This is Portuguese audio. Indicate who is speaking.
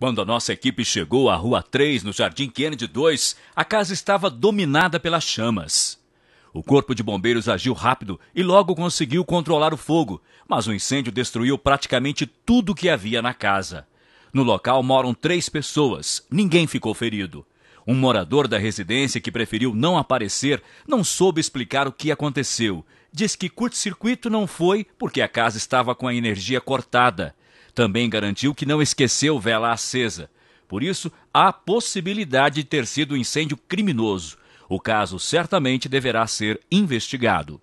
Speaker 1: Quando a nossa equipe chegou à Rua 3, no Jardim Kennedy 2, a casa estava dominada pelas chamas. O corpo de bombeiros agiu rápido e logo conseguiu controlar o fogo, mas o incêndio destruiu praticamente tudo que havia na casa. No local moram três pessoas, ninguém ficou ferido. Um morador da residência que preferiu não aparecer não soube explicar o que aconteceu. Diz que curto-circuito não foi porque a casa estava com a energia cortada também garantiu que não esqueceu vela acesa. Por isso, há possibilidade de ter sido um incêndio criminoso. O caso certamente deverá ser investigado.